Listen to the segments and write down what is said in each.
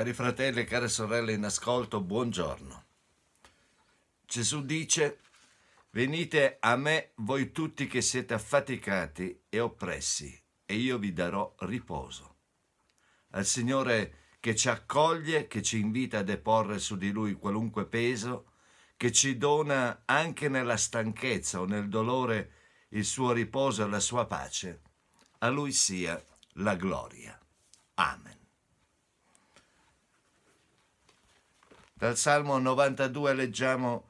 Cari fratelli e care sorelle in ascolto, buongiorno. Gesù dice, venite a me voi tutti che siete affaticati e oppressi, e io vi darò riposo. Al Signore che ci accoglie, che ci invita a deporre su di Lui qualunque peso, che ci dona anche nella stanchezza o nel dolore il suo riposo e la sua pace, a Lui sia la gloria. Amen. Dal Salmo 92 leggiamo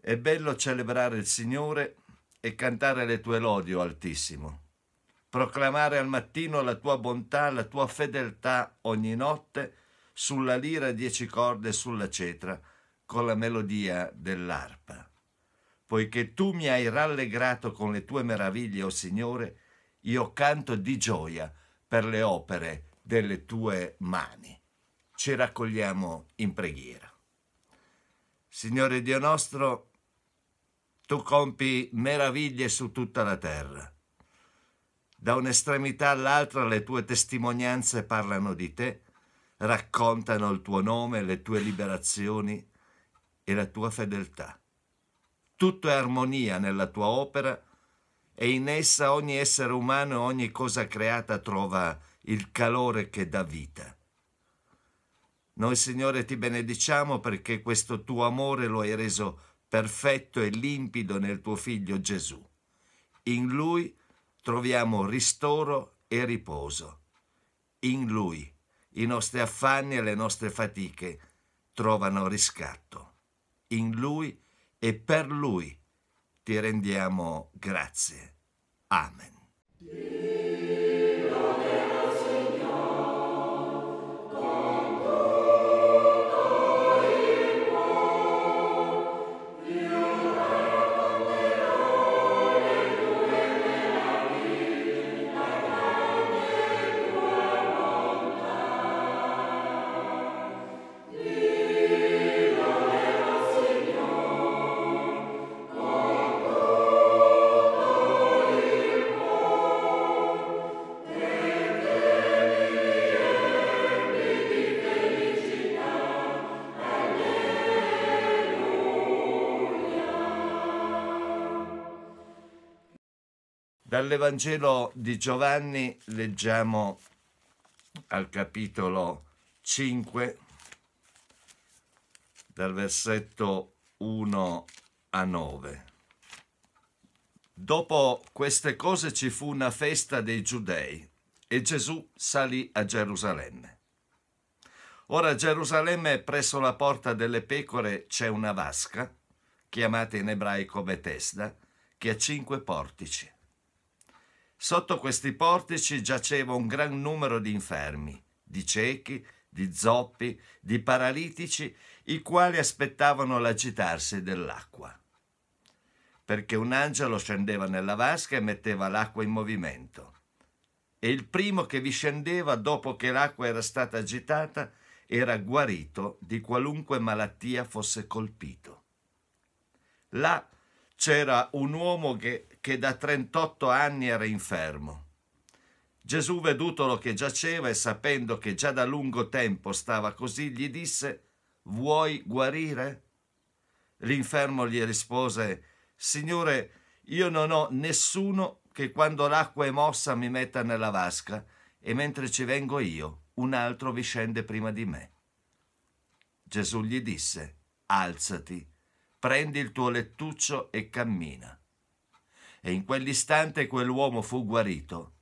È bello celebrare il Signore e cantare le tue lodi, o Altissimo. Proclamare al mattino la tua bontà, la tua fedeltà ogni notte sulla lira dieci corde e sulla cetra con la melodia dell'arpa. Poiché tu mi hai rallegrato con le tue meraviglie, o Signore, io canto di gioia per le opere delle tue mani. Ci raccogliamo in preghiera. Signore Dio nostro, tu compi meraviglie su tutta la terra. Da un'estremità all'altra le tue testimonianze parlano di te, raccontano il tuo nome, le tue liberazioni e la tua fedeltà. Tutto è armonia nella tua opera e in essa ogni essere umano, e ogni cosa creata trova il calore che dà vita. Noi Signore ti benediciamo perché questo tuo amore lo hai reso perfetto e limpido nel tuo Figlio Gesù. In Lui troviamo ristoro e riposo. In Lui i nostri affanni e le nostre fatiche trovano riscatto. In Lui e per Lui ti rendiamo grazie. Amen. Dall'Evangelo di Giovanni leggiamo al capitolo 5, dal versetto 1 a 9. Dopo queste cose ci fu una festa dei giudei e Gesù salì a Gerusalemme. Ora a Gerusalemme presso la porta delle pecore c'è una vasca, chiamata in ebraico Betesda, che ha cinque portici Sotto questi portici giaceva un gran numero di infermi, di ciechi, di zoppi, di paralitici, i quali aspettavano l'agitarsi dell'acqua. Perché un angelo scendeva nella vasca e metteva l'acqua in movimento. E il primo che vi scendeva dopo che l'acqua era stata agitata era guarito di qualunque malattia fosse colpito. Là c'era un uomo che, che da 38 anni era infermo. Gesù, vedutolo che giaceva e sapendo che già da lungo tempo stava così, gli disse, vuoi guarire? L'infermo gli rispose, Signore, io non ho nessuno che quando l'acqua è mossa mi metta nella vasca e mentre ci vengo io, un altro vi scende prima di me. Gesù gli disse, alzati, prendi il tuo lettuccio e cammina e in quell'istante quell'uomo fu guarito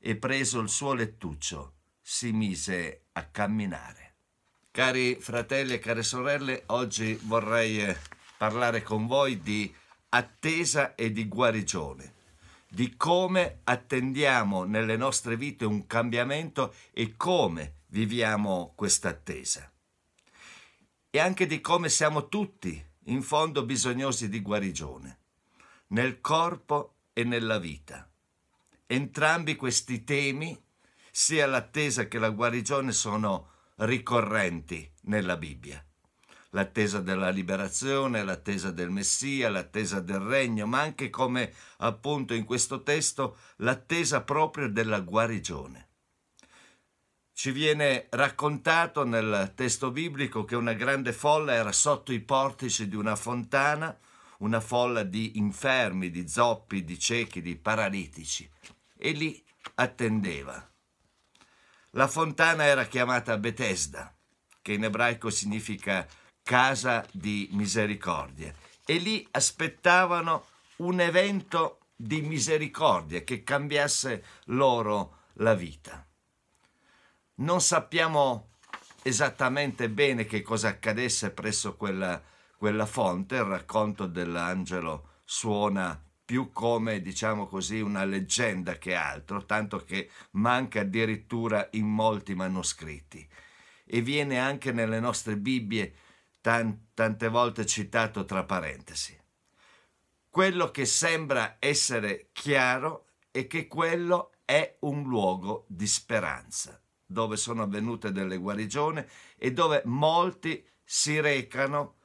e preso il suo lettuccio si mise a camminare. Cari fratelli e care sorelle, oggi vorrei eh, parlare con voi di attesa e di guarigione, di come attendiamo nelle nostre vite un cambiamento e come viviamo questa attesa. E anche di come siamo tutti, in fondo, bisognosi di guarigione nel corpo e nella vita. Entrambi questi temi, sia l'attesa che la guarigione, sono ricorrenti nella Bibbia. L'attesa della liberazione, l'attesa del Messia, l'attesa del regno, ma anche come appunto in questo testo l'attesa proprio della guarigione. Ci viene raccontato nel testo biblico che una grande folla era sotto i portici di una fontana una folla di infermi, di zoppi, di ciechi, di paralitici, e lì attendeva. La fontana era chiamata Bethesda, che in ebraico significa casa di misericordia, e lì aspettavano un evento di misericordia che cambiasse loro la vita. Non sappiamo esattamente bene che cosa accadesse presso quella quella fonte, il racconto dell'angelo suona più come, diciamo così, una leggenda che altro, tanto che manca addirittura in molti manoscritti. E viene anche nelle nostre Bibbie tan tante volte citato tra parentesi. Quello che sembra essere chiaro è che quello è un luogo di speranza, dove sono avvenute delle guarigioni e dove molti si recano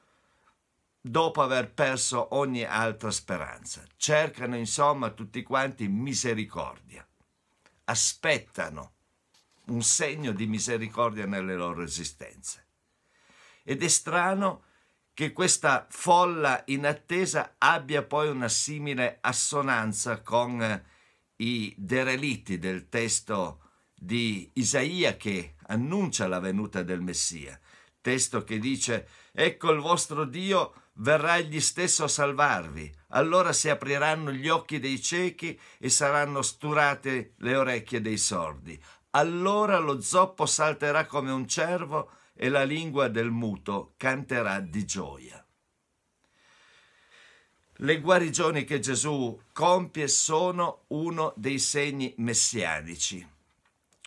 dopo aver perso ogni altra speranza. Cercano insomma tutti quanti misericordia, aspettano un segno di misericordia nelle loro esistenze. Ed è strano che questa folla in attesa abbia poi una simile assonanza con eh, i derelitti del testo di Isaia che annuncia la venuta del Messia, testo che dice ecco il vostro Dio verrà egli stesso a salvarvi. Allora si apriranno gli occhi dei ciechi e saranno sturate le orecchie dei sordi. Allora lo zoppo salterà come un cervo e la lingua del muto canterà di gioia. Le guarigioni che Gesù compie sono uno dei segni messianici,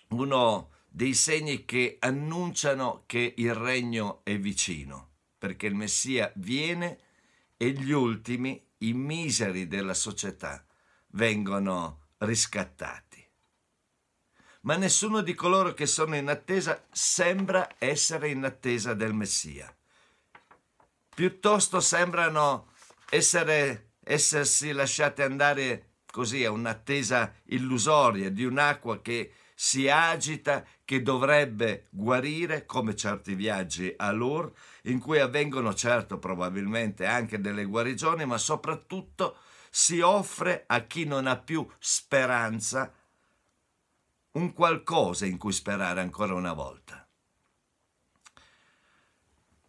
uno dei segni che annunciano che il regno è vicino perché il Messia viene e gli ultimi, i miseri della società, vengono riscattati. Ma nessuno di coloro che sono in attesa sembra essere in attesa del Messia. Piuttosto sembrano essere, essersi lasciati andare così a un'attesa illusoria di un'acqua che si agita che dovrebbe guarire come certi viaggi a Lourdes in cui avvengono certo probabilmente anche delle guarigioni, ma soprattutto si offre a chi non ha più speranza un qualcosa in cui sperare ancora una volta.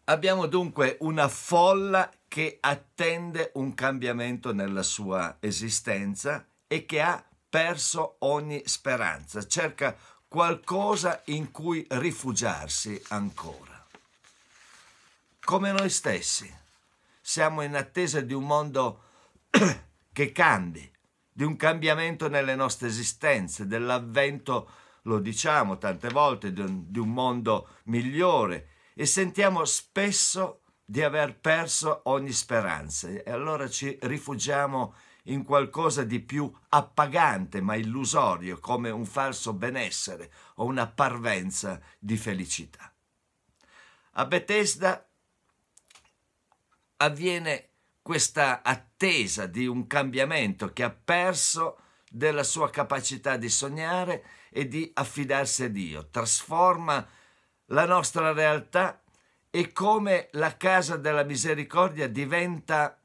Abbiamo dunque una folla che attende un cambiamento nella sua esistenza e che ha perso ogni speranza, cerca qualcosa in cui rifugiarsi ancora. Come noi stessi, siamo in attesa di un mondo che cambi, di un cambiamento nelle nostre esistenze, dell'avvento, lo diciamo tante volte, di un, mondo migliore e sentiamo spesso di aver perso ogni speranza e allora ci rifugiamo in qualcosa di più appagante ma illusorio come un falso benessere o una parvenza di felicità. A Bethesda avviene questa attesa di un cambiamento che ha perso della sua capacità di sognare e di affidarsi a Dio, trasforma la nostra realtà e come la casa della misericordia diventa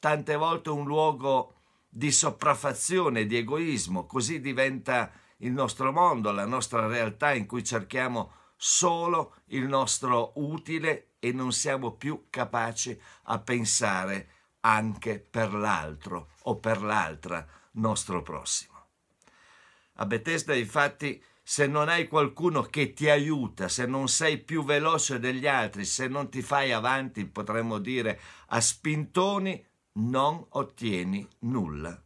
tante volte un luogo di sopraffazione, di egoismo, così diventa il nostro mondo, la nostra realtà in cui cerchiamo solo il nostro utile e non siamo più capaci a pensare anche per l'altro o per l'altra nostro prossimo. A Bethesda infatti se non hai qualcuno che ti aiuta, se non sei più veloce degli altri, se non ti fai avanti, potremmo dire, a spintoni, non ottieni nulla.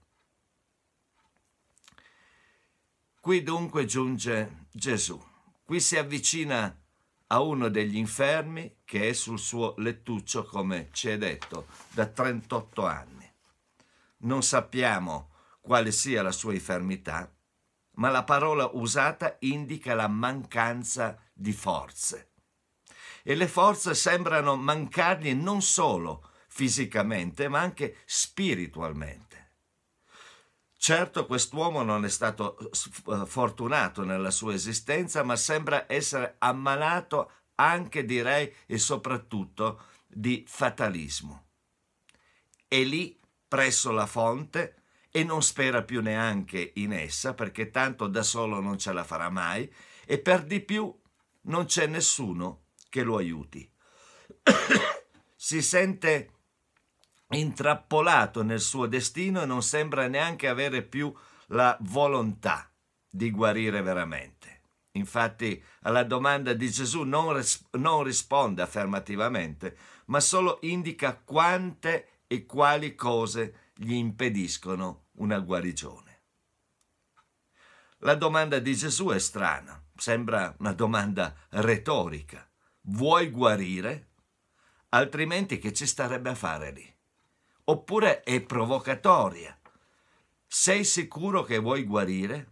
Qui dunque giunge Gesù. Qui si avvicina a uno degli infermi che è sul suo lettuccio, come ci è detto, da 38 anni. Non sappiamo quale sia la sua infermità, ma la parola usata indica la mancanza di forze. E le forze sembrano mancargli non solo fisicamente, ma anche spiritualmente. Certo quest'uomo non è stato eh, fortunato nella sua esistenza, ma sembra essere ammalato anche, direi, e soprattutto di fatalismo. E lì, presso la fonte, e non spera più neanche in essa perché tanto da solo non ce la farà mai e per di più non c'è nessuno che lo aiuti. si sente intrappolato nel suo destino e non sembra neanche avere più la volontà di guarire veramente. Infatti alla domanda di Gesù non, ris non risponde affermativamente, ma solo indica quante e quali cose gli impediscono una guarigione. La domanda di Gesù è strana, sembra una domanda retorica. Vuoi guarire? Altrimenti che ci starebbe a fare lì? Oppure è provocatoria. Sei sicuro che vuoi guarire?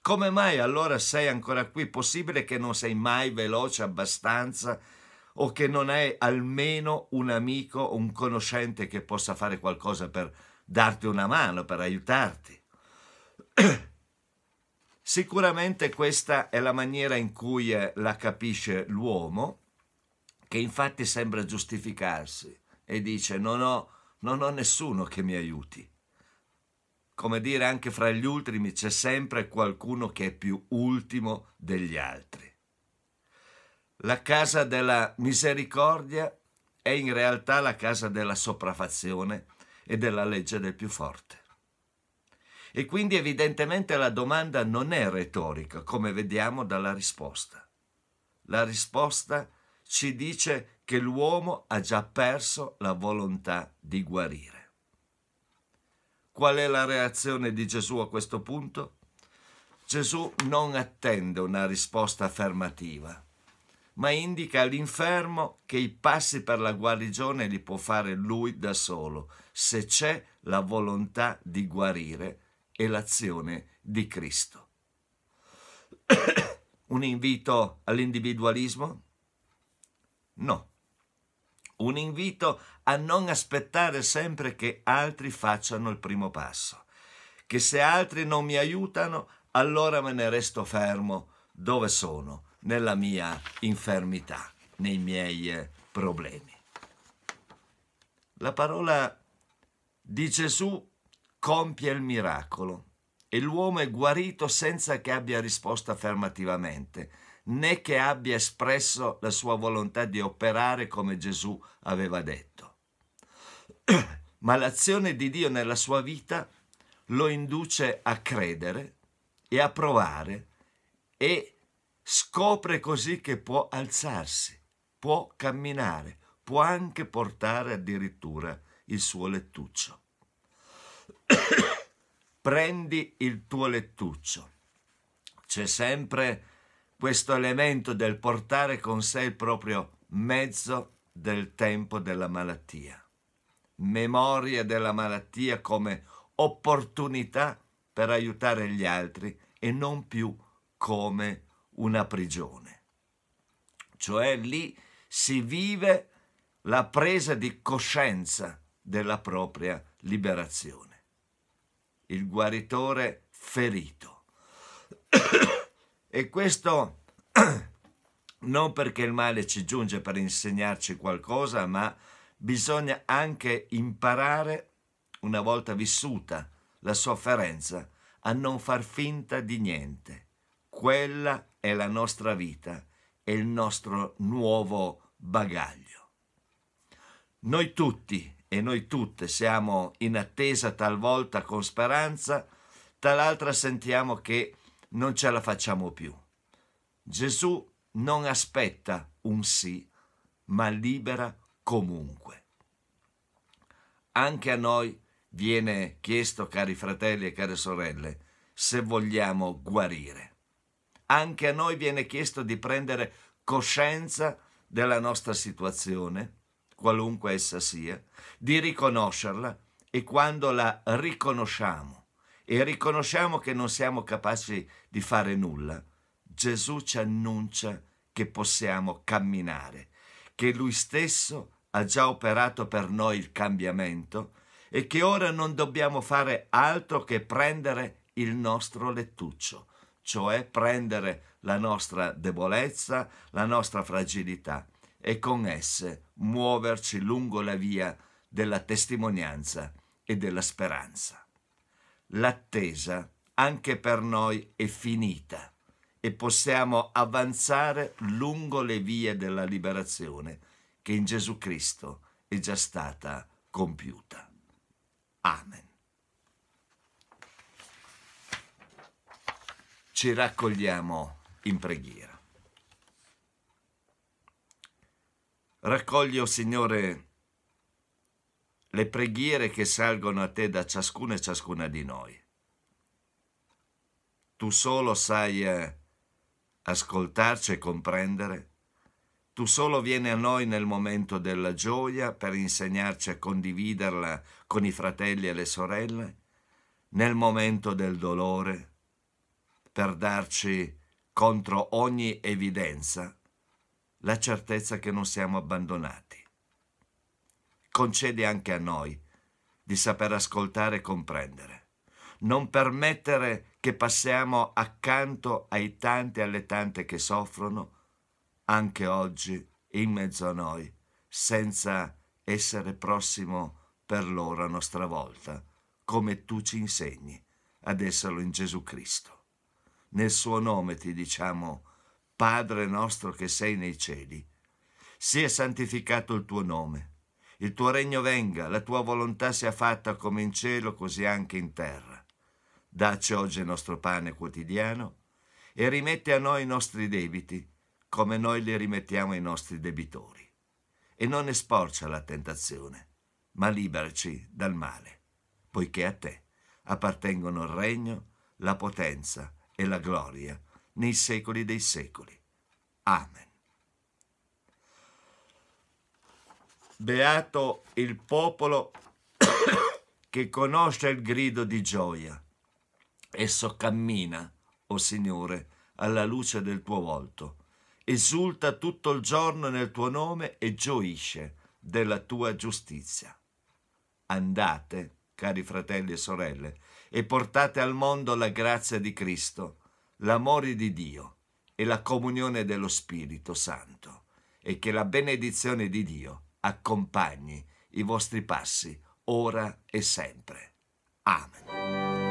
Come mai allora sei ancora qui? Possibile che non sei mai veloce abbastanza o che non hai almeno un amico, un conoscente che possa fare qualcosa per darti una mano, per aiutarti. Sicuramente questa è la maniera in cui eh, la capisce l'uomo, che infatti sembra giustificarsi e dice non ho, non ho nessuno che mi aiuti. Come dire, anche fra gli ultimi c'è sempre qualcuno che è più ultimo degli altri. La casa della misericordia è in realtà la casa della sopraffazione e della legge del più forte. E quindi evidentemente la domanda non è retorica, come vediamo dalla risposta. La risposta ci dice che l'uomo ha già perso la volontà di guarire. Qual è la reazione di Gesù a questo punto? Gesù non attende una risposta affermativa, ma indica all'infermo che i passi per la guarigione li può fare lui da solo, se c'è la volontà di guarire e l'azione di Cristo. Un invito all'individualismo? No. Un invito a non aspettare sempre che altri facciano il primo passo, che se altri non mi aiutano, allora me ne resto fermo dove sono, nella mia infermità, nei miei eh, problemi. La parola di Gesù compie il miracolo e l'uomo è guarito senza che abbia risposto affermativamente, né che abbia espresso la sua volontà di operare come Gesù aveva detto. Ma l'azione di Dio nella sua vita lo induce a credere e a provare e a Scopre così che può alzarsi, può camminare, può anche portare addirittura il suo lettuccio. Prendi il tuo lettuccio. C'è sempre questo elemento del portare con sé il proprio mezzo del tempo della malattia. Memoria della malattia come opportunità per aiutare gli altri e non più come una prigione. Cioè lì si vive la presa di coscienza della propria liberazione. Il guaritore ferito. e questo non perché il male ci giunge per insegnarci qualcosa, ma bisogna anche imparare, una volta vissuta la sofferenza, a non far finta di niente. Quella è la nostra vita, è il nostro nuovo bagaglio. Noi tutti e noi tutte siamo in attesa talvolta con speranza, tal'altra sentiamo che non ce la facciamo più. Gesù non aspetta un sì, ma libera comunque. Anche a noi viene chiesto, cari fratelli e care sorelle, se vogliamo guarire anche a noi viene chiesto di prendere coscienza della nostra situazione, qualunque essa sia, di riconoscerla e quando la riconosciamo e riconosciamo che non siamo capaci di fare nulla, Gesù ci annuncia che possiamo camminare, che Lui stesso ha già operato per noi il cambiamento e che ora non dobbiamo fare altro che prendere il nostro lettuccio cioè prendere la nostra debolezza, la nostra fragilità e con esse muoverci lungo la via della testimonianza e della speranza. L'attesa anche per noi è finita e possiamo avanzare lungo le vie della liberazione che in Gesù Cristo è già stata compiuta. Amen. ci raccogliamo in preghiera. Raccoglio, Signore, le preghiere che salgono a te da ciascuna e ciascuna di noi. Tu solo sai eh, ascoltarci e comprendere. Tu solo vieni a noi nel momento della gioia per insegnarci a condividerla con i fratelli e le sorelle, nel momento del dolore per darci, contro ogni evidenza, la certezza che non siamo abbandonati. Concedi anche a noi di saper ascoltare e comprendere, non permettere che passiamo accanto ai tanti e alle tante che soffrono, anche oggi in mezzo a noi, senza essere prossimo per loro a nostra volta, come tu ci insegni ad esserlo in Gesù Cristo nel suo nome ti diciamo, Padre nostro che sei nei cieli, sia santificato il tuo nome, il tuo regno venga, la tua volontà sia fatta come in cielo, così anche in terra. Dacci oggi il nostro pane quotidiano e rimetti a noi i nostri debiti, come noi li rimettiamo ai nostri debitori. E non esporci alla tentazione, ma liberaci dal male, poiché a te appartengono il regno, la potenza e la gloria nei secoli dei secoli. Amen. Beato il popolo che conosce il grido di gioia. Esso cammina, o oh Signore, alla luce del tuo volto. Esulta tutto il giorno nel tuo nome e gioisce della tua giustizia. Andate cari fratelli e sorelle, e portate al mondo la grazia di Cristo, l'amore di Dio e la comunione dello Spirito Santo, e che la benedizione di Dio accompagni i vostri passi ora e sempre. Amen.